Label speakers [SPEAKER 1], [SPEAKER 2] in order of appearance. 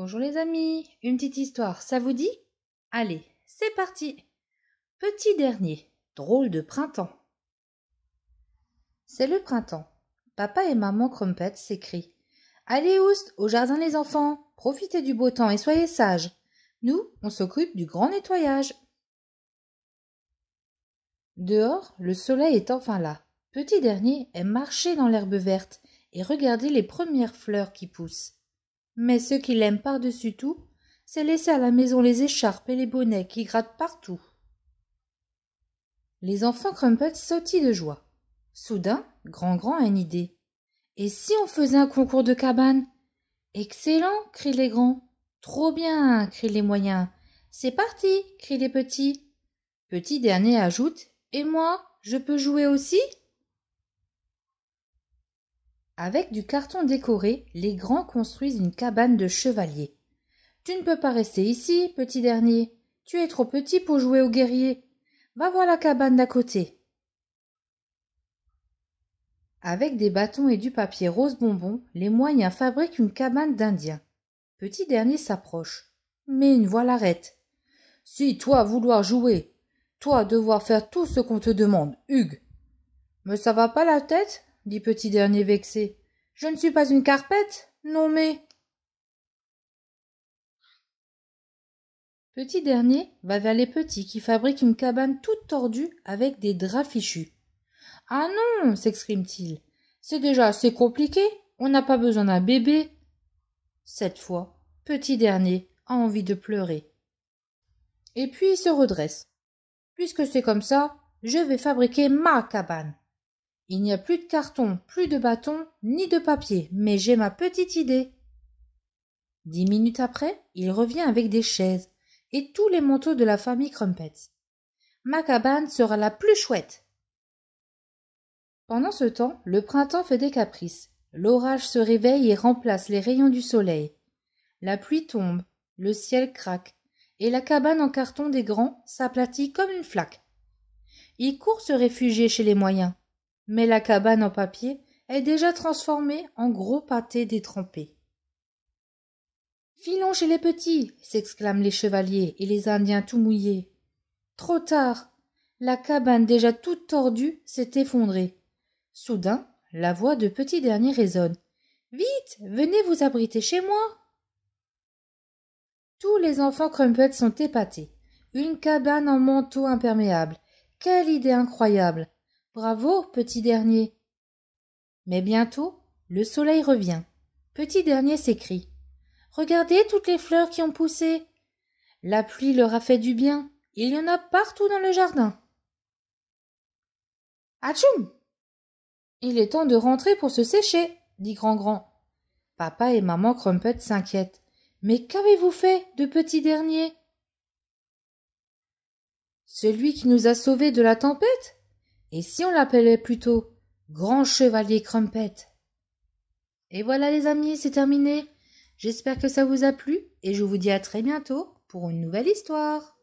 [SPEAKER 1] Bonjour les amis, une petite histoire, ça vous dit Allez, c'est parti Petit dernier, drôle de printemps. C'est le printemps. Papa et maman Crumpet s'écrient. Allez, oust, au jardin les enfants, profitez du beau temps et soyez sages. Nous, on s'occupe du grand nettoyage. Dehors, le soleil est enfin là. Petit dernier aime marcher dans l'herbe verte et regarder les premières fleurs qui poussent. Mais ce qui l'aiment par-dessus tout, c'est laisser à la maison les écharpes et les bonnets qui grattent partout. Les enfants Crumpet sautillent de joie. Soudain, Grand-Grand a une idée. Et si on faisait un concours de cabane Excellent crient les grands. Trop bien crient les moyens. C'est parti crient les petits. Petit dernier ajoute Et moi, je peux jouer aussi avec du carton décoré, les grands construisent une cabane de chevalier. Tu ne peux pas rester ici, petit dernier. Tu es trop petit pour jouer au guerrier. Va voir la cabane d'à côté. Avec des bâtons et du papier rose bonbon, les moyens fabriquent une cabane d'Indien. Petit dernier s'approche. Mais une voix l'arrête. Si toi vouloir jouer, toi devoir faire tout ce qu'on te demande, Hugues. Mais ça va pas la tête dit petit dernier vexé. Je ne suis pas une carpette, non mais. Petit dernier va vers les petits qui fabriquent une cabane toute tordue avec des draps fichus. Ah non, sexclame t il c'est déjà assez compliqué, on n'a pas besoin d'un bébé. Cette fois, petit dernier a envie de pleurer. Et puis il se redresse. Puisque c'est comme ça, je vais fabriquer ma cabane. Il n'y a plus de carton, plus de bâton, ni de papier, mais j'ai ma petite idée. Dix minutes après, il revient avec des chaises et tous les manteaux de la famille Crumpets. Ma cabane sera la plus chouette. Pendant ce temps, le printemps fait des caprices. L'orage se réveille et remplace les rayons du soleil. La pluie tombe, le ciel craque, et la cabane en carton des grands s'aplatit comme une flaque. Il court se réfugier chez les moyens, mais la cabane en papier est déjà transformée en gros pâté détrempé. Filons chez les petits s'exclament les chevaliers et les Indiens tout mouillés. Trop tard La cabane déjà toute tordue s'est effondrée. Soudain, la voix de Petit Dernier résonne. Vite Venez vous abriter chez moi Tous les enfants Crumpets sont épatés. Une cabane en manteau imperméable. Quelle idée incroyable Bravo, petit dernier. Mais bientôt, le soleil revient. Petit dernier s'écrie. Regardez toutes les fleurs qui ont poussé. La pluie leur a fait du bien. Il y en a partout dans le jardin. Atchoum Il est temps de rentrer pour se sécher, dit Grand Grand. Papa et maman Crumpet s'inquiètent. Mais qu'avez-vous fait de petit dernier Celui qui nous a sauvés de la tempête et si on l'appelait plutôt Grand Chevalier Crumpet Et voilà les amis, c'est terminé. J'espère que ça vous a plu et je vous dis à très bientôt pour une nouvelle histoire.